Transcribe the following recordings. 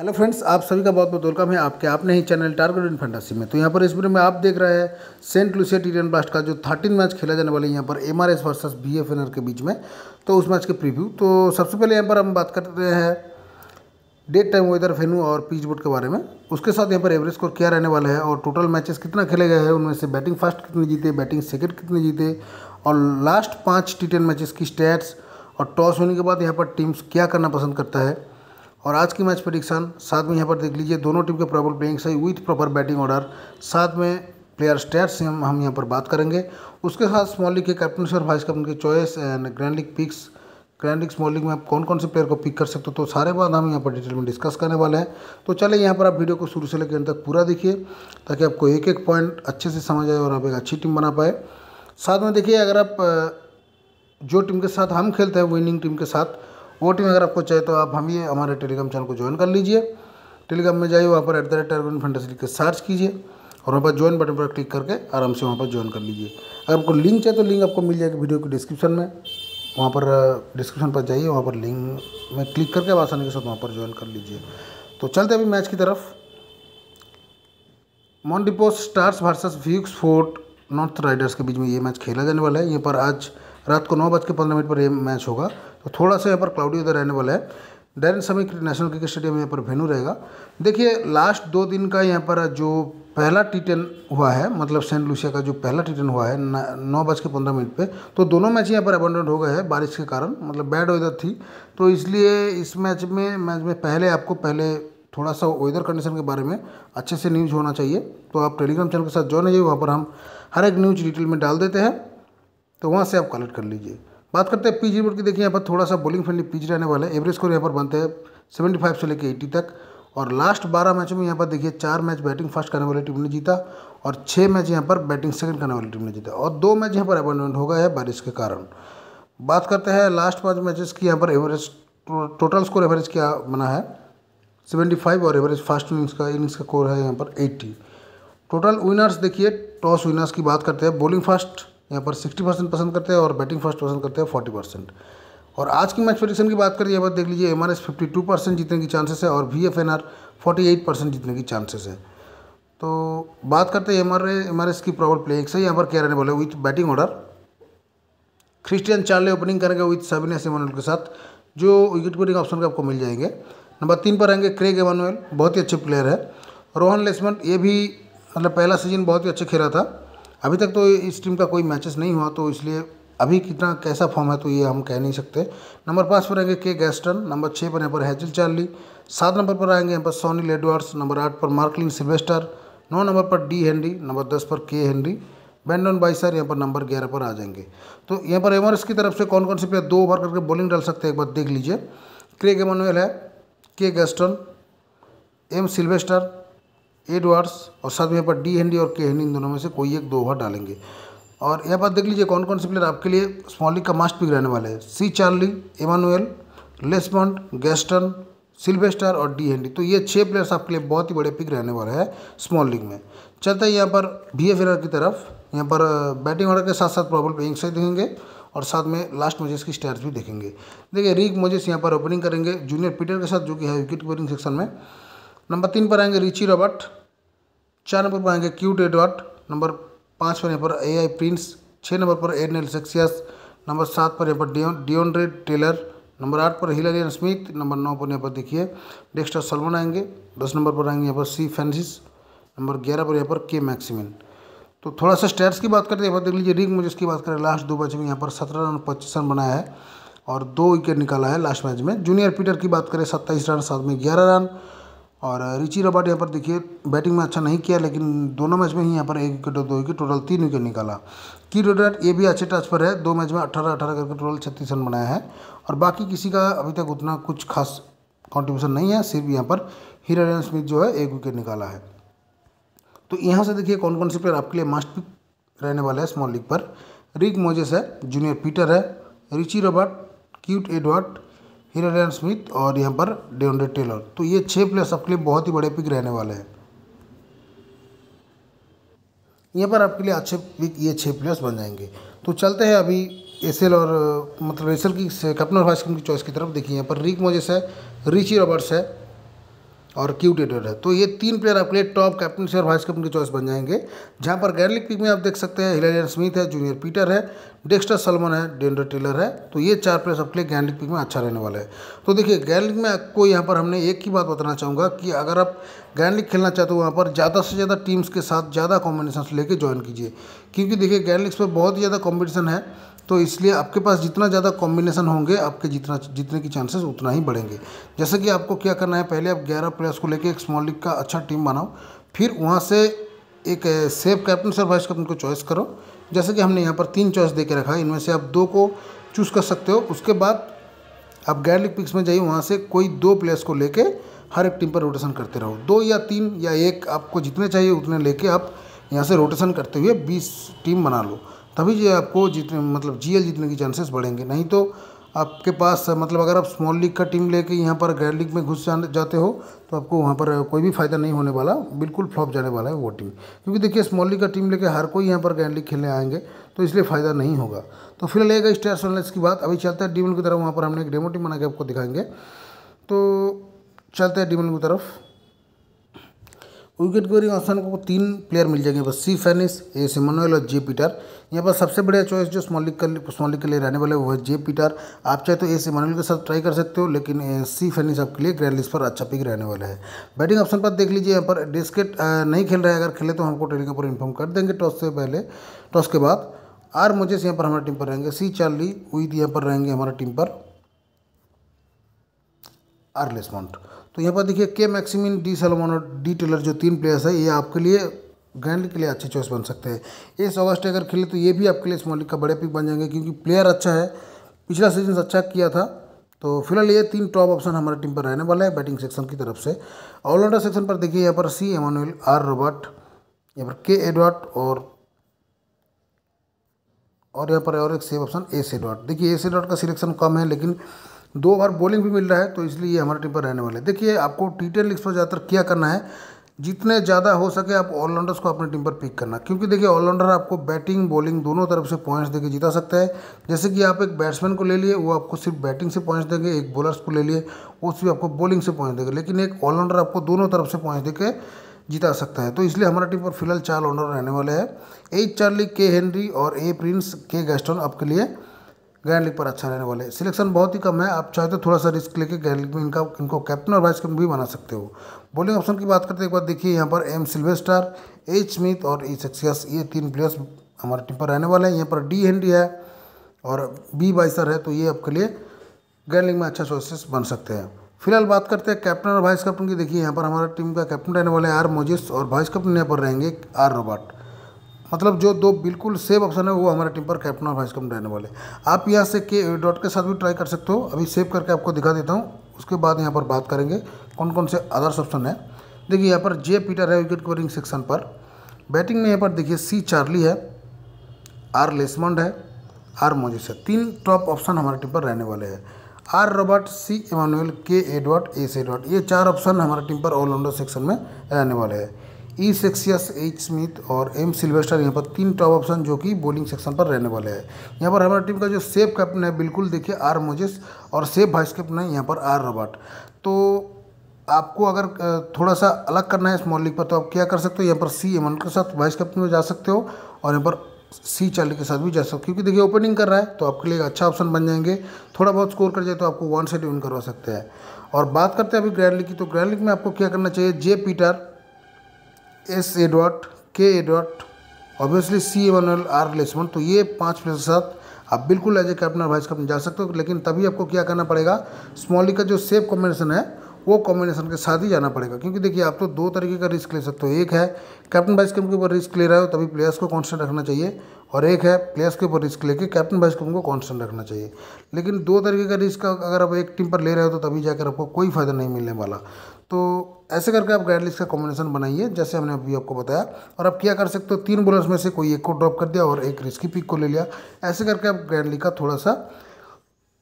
hello friends आप सभी का बहुत बहुत वेलकम है आपके आपने ही चैनल टारगेट इन फंडासी में तो यहाँ पर इस वीडियो में आप देख रहे हैं सेंट लुसिया टीरियन ब्लास्ट का जो 13 मैच खेला जाने वाले यहाँ पर M R S versus B F N R के बीच में तो उस मैच के प्रीव्यू तो सबसे पहले यहाँ पर हम बात करते हैं डेट टाइम वेदर फेनू और पीच बोर्ड के बारे में उसके साथ यहाँ पर एवरेज स्कोर क्या रहने वाला है और टोटल मैचेस कितना खेले गए हैं उनमें से बैटिंग फर्स्ट कितने जीते बैटिंग सेकेंड कितने जीते और लास्ट पाँच टी मैचेस की स्टैट्स और टॉस होने के बाद यहाँ पर टीम्स क्या करना पसंद करता है और आज की मैच प्रडिक्शन साथ में यहाँ पर देख लीजिए दोनों टीम के प्रॉपर प्लेइंग सही विथ प्रॉपर बैटिंग ऑर्डर साथ में प्लेयर स्टैट्स से हम हम यहाँ पर बात करेंगे उसके साथ स्मॉल लीग के कैप्टन और वाइस कैप्टन के choice and grand league picks grand league small league में आप कौन कौन से प्लेयर को पिक कर सकते हो तो सारे बात हम यहाँ पर डिटेल में डिस्कस करने वाले हैं तो चलिए यहाँ पर आप वीडियो को शुरू से लेकर अंत तक पूरा देखिए ताकि आपको एक एक पॉइंट अच्छे से समझ आए और आप एक अच्छी टीम बना पाए साथ में देखिए अगर आप जो टीम के साथ हम खेलते हैं विनिंग टीम के साथ वोटिंग अगर आपको चाहिए तो आप हम ये हमारे टेलीग्राम चैनल को ज्वाइन कर लीजिए टेलीग्राम में जाइए वहाँ पर एट द रेट टर्गन लिख के सर्च कीजिए और वहाँ पर ज्वाइन बटन पर क्लिक करके आराम से वहाँ पर ज्वाइन कर लीजिए अगर आपको लिंक चाहिए तो लिंक आपको मिल जाएगी वीडियो के डिस्क्रिप्शन में वहाँ पर डिस्क्रिप्शन पर जाइए वहाँ पर लिंक में क्लिक करके आप आसानी के साथ वहाँ पर ज्वाइन कर लीजिए तो चलते अभी मैच की तरफ मॉन्डिपोस स्टार्स वर्सेस व्यूक्स फोर्ट नॉर्थ राइडर्स के बीच में ये मैच खेला जाने वाला है यहाँ पर आज रात को नौ बज के पंद्रह मिनट पर ये मैच होगा तो थोड़ा सा यहाँ पर क्लाउडी वेदर रहने वाला है डैरन समी नेशनल क्रिकेट स्टेडियम यहाँ पर वेन्यू रहेगा देखिए लास्ट दो दिन का यहाँ पर जो पहला टी टेन हुआ है मतलब सेंट लूसिया का जो पहला टी टेन हुआ है नौ बज के पंद्रह मिनट पर तो दोनों मैच यहाँ पर अबंडेंट हो गए हैं बारिश के कारण मतलब बैड वेदर थी तो इसलिए इस मैच में मैच में पहले आपको पहले थोड़ा सा वेदर कंडीशन के बारे में अच्छे से न्यूज होना चाहिए तो आप टेलीग्राम चैनल के साथ ज्वाइन जाइए वहाँ पर हम हर एक न्यूज डिटेल में डाल देते हैं तो वहाँ से आप कलेक्ट कर लीजिए बात करते हैं पीच रिपोर्ट की देखिए यहाँ पर थोड़ा सा बॉलिंग फ्रेंडली पीच रहने वाला है एवरेज स्कोर यहाँ पर बनते हैं सेवेंटी फाइव से लेकर एट्टी तक और लास्ट बारह मैचों में यहाँ पर देखिए चार मैच बैटिंग फर्स्ट करने वाली टीम ने जीता और छः मैच यहाँ पर बैटिंग सेकंड करने वाली टीम ने जीता और दो मैच यहाँ पर अपॉइंटमेंट हो गया है बारिश के कारण बात करते हैं लास्ट पाँच मैचेस की यहाँ पर एवरेज टोटल स्कोर एवरेज क्या बना है सेवेंटी फाइव और एवरेज फास्ट इनिंग्स का इनिंग्स का स्कोर है यहाँ पर एट्टी टोटल विनर्स देखिए टॉस विनर्स की बात करते हैं बॉलिंग फर्स्ट यहाँ पर सिक्सटी परसेंट पसंद करते हैं और बैटिंग फर्स्ट पसंद करते हैं फोर्टी परसेंट और आज की मैच प्रेडिक्शन की बात करिए यहाँ पर देख लीजिए M R S fifty two percent जीतने की चांसेस है और V F N R forty eight percent जीतने की चांसेस है तो बात करते हैं M R M R S की प्रॉबल प्लेइंग से यहाँ पर क्या रहने वाले with batting order Christian Charlie opening करेंगे विथ एस सिमानुल के साथ जो विकेट कीपिंग ऑप्शन के आपको मिल जाएंगे नंबर तीन पर रहेंगे क्रेग एमानुएल बहुत ही अच्छे प्लेयर है रोहन लेसमेंट ये भी मतलब पहला सीजन बहुत ही अच्छा खेला था अभी तक तो इस टीम का कोई मैचेस नहीं हुआ तो इसलिए अभी कितना कैसा फॉर्म है तो ये हम कह नहीं सकते नंबर पाँच पर आएंगे के गैस्टन नंबर छः पर यहाँ पर हैजिल चार्ली सात नंबर पर आएंगे यहाँ पर सोनी लेडवर्ड्स नंबर आठ पर मार्कलिन सिल्वेस्टर नौ नंबर पर डी हेनरी नंबर दस पर के हेनरी बैंडन बाई सर यहाँ पर नंबर ग्यारह पर आ जाएंगे तो यहाँ पर एमरस की तरफ से कौन कौन से प्लेयर दो ओवर करके बॉलिंग डाल सकते हैं एक बार देख लीजिए क्रेग एमानुएल है के गैस्टन एम सिल्वेस्टर एडवर्ड्स और साथ में यहाँ पर डी हेनरी और के हेनरी इन दोनों में से कोई एक दो ओवर डालेंगे और यहाँ पर देख लीजिए कौन कौन से प्लेयर आपके लिए स्मॉल लीग का मास्ट पिक रहने वाले हैं C Charlie Emmanuel Lesmond Gaston Sylvester और डी हेनरी तो ये छः प्लेयर्स आपके लिए बहुत ही बड़े पिक रहने वाले हैं स्मॉल लीग में चलते हैं यहाँ पर भी एफ की तरफ यहाँ पर बैटिंग ऑर्डर के साथ साथ प्रॉबल प्लेइंग से देखेंगे और साथ में लास्ट मजेस की स्टार्स भी देखेंगे देखिए रिक मजेस यहाँ पर ओपनिंग करेंगे जूनियर पीटर के साथ जो कि है विकेट कीपरिंग सेक्शन में नंबर तीन पर आएंगे रिची रॉबर्ट चार नंबर पर आएंगे क्यू एडवर्ट नंबर पाँच पर यहाँ पर ए आई प्रिंस छः नंबर पर एल सेक्सियस नंबर सात पर यहाँ पर डियोन टेलर नंबर आठ पर हिलर स्मिथ नंबर नौ पर यहाँ पर देखिए डेक्स्टर सलमन आएंगे दस नंबर पर आएंगे यहाँ पर सी फैंसिस नंबर ग्यारह पर यहाँ पर के मैक्सिमिन तो थोड़ा सा स्टैट्स की बात करते हैं यहाँ देख लीजिए रिंग मुझे इसकी बात करें लास्ट दो मैच में यहाँ पर सत्रह रन पच्चीस रन बनाया है और दो विकेट निकाला है लास्ट मैच में जूनियर पीटर की बात करें सत्ताईस रन साथ में ग्यारह रन और रिची रॉबर्ट यहाँ पर देखिए बैटिंग में अच्छा नहीं किया लेकिन दोनों मैच में ही यहाँ पर एक विकेट और दो विकेट टोटल तीन विकेट निकाला की रोडाट ये भी अच्छे टच पर है दो मैच में अट्ठारह अट्ठारह करके टोटल छत्तीस रन बनाया है और बाकी किसी का अभी तक उतना कुछ खास कॉन्ट्रीब्यूशन नहीं है सिर्फ यहाँ पर हीरा स्मिथ जो है एक विकेट निकाला है तो यहाँ से देखिए कौन कौन से प्लेयर आपके लिए मास्ट पिक रहने वाले हैं स्मॉल लीग पर रिक मोजेस है जूनियर पीटर है रिची रॉबर्ट क्यूट एडवर्ट हिलेरियन स्मिथ और यहाँ पर डेवनडे टेलर तो ये छः प्लेयर्स आपके लिए बहुत ही बड़े पिक रहने वाले हैं यहाँ पर आपके लिए अच्छे पिक ये छः प्लेयर्स बन जाएंगे तो चलते हैं अभी एस और मतलब एस की कैप्टन और वाइस की चॉइस की तरफ देखिए यहाँ पर रिक मोजेस है रिची रॉबर्ट्स है और क्यू टेडर है तो ये तीन प्लेयर आपके लिए टॉप कैप्टनसी और वाइस कैप्टन की चॉइस बन जाएंगे जहाँ पर गैरलिक पिक में आप देख सकते हैं हिलेरियन स्मिथ है जूनियर पीटर है डेक्स्टर सलमन है डेंडर टेलर है तो ये चार प्लेयर्स आपके लिए गैरलिक पिक में अच्छा रहने वाला है तो देखिए गैरलिक में आपको यहाँ पर हमने एक ही बात बताना चाहूँगा कि अगर आप गैरलिक खेलना चाहते हो वहाँ पर ज़्यादा से ज़्यादा टीम्स के साथ ज़्यादा कॉम्बिनेशन लेकर ज्वाइन कीजिए क्योंकि देखिए गैरलिक्स पर बहुत ही ज़्यादा कॉम्पिटिशन है तो इसलिए आपके पास जितना ज़्यादा कॉम्बिनेशन होंगे आपके जितना जीतने की चांसेस उतना ही बढ़ेंगे जैसे कि आपको क्या करना है पहले आप ग्यारह प्लेयर्स को लेकर एक स्मॉल लीग का अच्छा टीम बनाओ फिर वहाँ से एक सेफ कैप्टन और वाइस कैप्टन को चॉइस करो जैसे कि हमने यहाँ पर तीन चॉइस दे के रखा है इनमें से आप दो को चूज़ कर सकते हो उसके बाद आप गैर लीग पिक्स में जाइए वहाँ से कोई दो प्लेयर्स को लेके हर एक टीम पर रोटेशन करते रहो दो या तीन या एक आपको जितने चाहिए उतने लेके आप यहाँ से रोटेशन करते हुए बीस टीम बना लो तभी जी आपको जीतने मतलब जीएल जीतने के चांसेस बढ़ेंगे नहीं तो आपके पास मतलब अगर आप स्मॉल लीग का टीम लेके यहाँ पर गैर लीग में घुस जाते हो तो आपको वहाँ पर कोई भी फ़ायदा नहीं होने वाला बिल्कुल फ्लॉप जाने वाला है वो टीम क्योंकि देखिए स्मॉल लीग का टीम लेके हर कोई यहाँ पर गैर लीग खेलने आएंगे तो इसलिए फ़ायदा नहीं होगा तो फिर लेगा स्टार्स एनालिस की बात अभी चलता है डीमन की तरफ वहाँ पर हमने एक डेमो टीम बना के आपको दिखाएंगे तो चलते हैं डीमन की तरफ विकेट कीपरिंग ऑप्शन को तीन प्लेयर मिल जाएंगे बस सी फेनिस ए सिमोनोल और जे पीटर यहाँ पर सबसे बढ़िया चॉइस जो स्मॉल लीग का स्मॉल लीग के लिए रहने वाले वो है जे पीटर आप चाहे तो ए सिमोनोल के साथ ट्राई कर सकते हो लेकिन सी फेनिस आपके लिए ग्रैंड लिस्ट पर अच्छा पिक रहने वाला है बैटिंग ऑप्शन पर देख लीजिए यहाँ पर डिस्केट नहीं खेल रहा है अगर खेले तो हमको ट्रेनिंग पर इन्फॉर्म कर देंगे टॉस से पहले टॉस के बाद आर मोजेस यहाँ पर हमारी टीम पर रहेंगे सी चार्ली उइद यहाँ पर रहेंगे हमारे टीम पर आर लेसमॉन्ट तो यहाँ पर देखिए के मैक्सिमिन डी सलमान और डी टेलर जो तीन प्लेयर्स है ये आपके लिए ग्रैंड के लिए अच्छे चॉइस बन सकते हैं इस ऑगस्ट अगर खेले तो ये भी आपके लिए स्मॉल लीग का बड़े पिक बन जाएंगे क्योंकि प्लेयर अच्छा है पिछला सीजन अच्छा किया था तो फिलहाल ये तीन टॉप ऑप्शन हमारे टीम पर रहने वाला है बैटिंग सेक्शन की तरफ से ऑलराउंडर सेक्शन पर देखिए यहाँ पर सी एमानुएल आर रोबर्ट यहाँ पर के एडवर्ट और और यहाँ पर और एक सेव ऑप्शन ए से डॉट देखिए ए से डॉट का सिलेक्शन कम है लेकिन दो बार बॉलिंग भी मिल रहा है तो इसलिए ये हमारे टीम पर रहने वाले देखिए आपको टी टेन लीग्स पर ज़्यादातर क्या करना है जितने ज़्यादा हो सके आप ऑलराउंडर्स को अपने टीम पर पिक करना क्योंकि देखिए ऑलराउंडर आपको बैटिंग बॉलिंग दोनों तरफ से पॉइंट्स देके जिता सकता है जैसे कि आप एक बैट्समैन को ले लिए वो आपको सिर्फ बैटिंग से पॉइंट्स देंगे एक बॉलर्स को ले लिए वो सिर्फ आपको बॉलिंग से पॉइंट देंगे लेकिन एक ऑलराउंडर आपको दोनों तरफ से पॉइंट्स देकर जिता सकता है तो इसलिए हमारा टीम पर फिलहाल चार ऑलराउंडर रहने वाले हैं एच चार्ली के हेनरी और ए प्रिंस के गैस्टन आपके लिए ग्रैंड लीग पर अच्छा रहने वाले सिलेक्शन बहुत ही कम है आप चाहे तो थोड़ा सा रिस्क लेके ग्रैंड लीग में इनका इनको कैप्टन और वाइस कैप्टन भी बना सकते हो बॉलिंग ऑप्शन की बात करते एक बार देखिए यहाँ पर एम सिल्वेस्टर एच स्मिथ और ई सक्सियस ये तीन प्लेयर्स हमारे टीम पर रहने वाले हैं यहाँ पर डी हेनरी है और बी बाइसर है तो ये आपके लिए ग्रैंड लीग में अच्छा चॉइसेस बन सकते हैं फिलहाल बात करते हैं कैप्टन और वाइस कैप्टन की देखिए यहाँ पर हमारा टीम का कैप्टन रहने वाले आर मोजिस और वाइस कैप्टन यहाँ पर रहेंगे आर रोबर्ट मतलब जो दो बिल्कुल सेफ ऑप्शन है वो हमारे टीम पर कैप्टन और वाइस कैप्टन रहने वाले आप यहाँ से के डॉट के साथ भी ट्राई कर सकते हो अभी सेव करके आपको दिखा देता हूँ उसके बाद यहाँ पर बात करेंगे कौन कौन से अदर्स ऑप्शन है देखिए यहाँ पर जे पीटर है विकेट कीपरिंग सेक्शन पर बैटिंग में यहाँ पर देखिए सी चार्ली है आर लेसमंड है आर मोजिस है तीन टॉप ऑप्शन हमारे टीम पर रहने वाले हैं R Robert C Emmanuel K Edward S Edward ये चार ऑप्शन हमारे टीम पर ऑलराउंडर सेक्शन में रहने वाले हैं ई सेक्सियस एच स्मिथ और एम सिल्वेस्टर यहाँ पर तीन टॉप ऑप्शन जो कि बॉलिंग सेक्शन पर रहने वाले हैं यहाँ पर हमारी टीम का जो सेफ कैप्टन है बिल्कुल देखिए आर मोजेस और सेफ वाइस कैप्टन है यहाँ पर आर रॉबर्ट तो आपको अगर थोड़ा सा अलग करना है स्मॉल लीग पर तो आप क्या कर सकते हो यहाँ पर सी एमन के साथ वाइस कैप्टन में जा सकते हो और यहाँ पर सी चार्ली के साथ भी जा सकते हो क्योंकि देखिए ओपनिंग कर रहा है तो आपके लिए अच्छा ऑप्शन बन जाएंगे थोड़ा बहुत स्कोर कर जाए तो आपको वन साइड विन करवा सकते हैं और बात करते हैं अभी ग्रैंड लीग की तो ग्रैंड लीग में आपको क्या करना चाहिए J Peter S Edward K Edward obviously C L R Lesman तो ये पाँच प्लेयर के साथ आप बिल्कुल as a captain vice captain जा सकते हो लेकिन तभी आपको क्या करना पड़ेगा स्मॉली का जो सेफ कॉम्बिनेशन है वो कॉम्बिनेशन के साथ ही जाना पड़ेगा क्योंकि देखिए आप तो दो तरीके का रिस्क ले सकते हो एक है कैप्टन वाइस कैप्टन के ऊपर रिस्क ले रहे हो तभी प्लेयर्स को कॉन्स्टेंट रखना चाहिए और एक है प्लेयर्स के ऊपर रिस्क लेके कैप्टन वाइस कैप्टन को कॉन्स्टेंट रखना चाहिए लेकिन दो तरीके का रिस्क अगर आप एक टीम पर ले रहे हो तो तभी जाकर आपको कोई फ़ायदा नहीं मिलने वाला तो ऐसे करके आप ग्रैंड लिस्ट का कॉम्बिनेशन बनाइए जैसे हमने अभी आपको बताया और आप क्या कर सकते हो तीन बॉलर्स में से कोई एक को ड्रॉप कर दिया और एक रिस्की पिक को ले लिया ऐसे करके आप गाइड का थोड़ा सा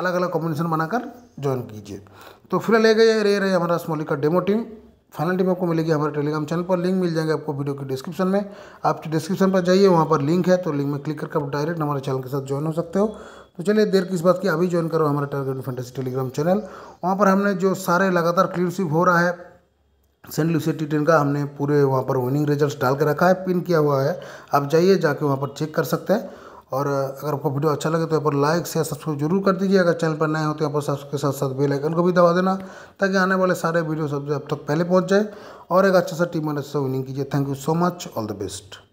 अलग अलग कॉम्बिनेशन बनाकर ज्वाइन कीजिए तो फिलहाल ये गए रहे रहे हमारा स्मॉली का डेमो टीम फाइनल टीम आपको मिलेगी हमारे टेलीग्राम चैनल पर लिंक मिल जाएंगे आपको वीडियो के डिस्क्रिप्शन में आप डिस्क्रिप्शन पर जाइए वहाँ पर लिंक है तो लिंक में क्लिक करके आप डायरेक्ट हमारे चैनल के साथ ज्वाइन हो सकते हो तो चलिए देर किस बात की अभी ज्वाइन करो हमारा टारगेट फेंटेसी टेलीग्राम चैनल वहाँ पर हमने जो सारे लगातार क्लियरशिप हो रहा है सेंट लूसी टी टेन का हमने पूरे वहाँ पर विनिंग रिजल्ट डाल के रखा है पिन किया हुआ है आप जाइए जाके वहाँ पर चेक कर सकते हैं और अगर आपको वीडियो अच्छा लगे तो यहाँ पर लाइक शेयर सब्सक्राइब जरूर कर दीजिए अगर चैनल पर नए हो तो यहाँ पर सबके साथ साथ बेल आइकन को भी दबा देना ताकि आने वाले सारे वीडियो सबसे अब तक पहले पहुँच जाए और एक अच्छा सा टीम मैनेज से विनिंग कीजिए thank you so much all the best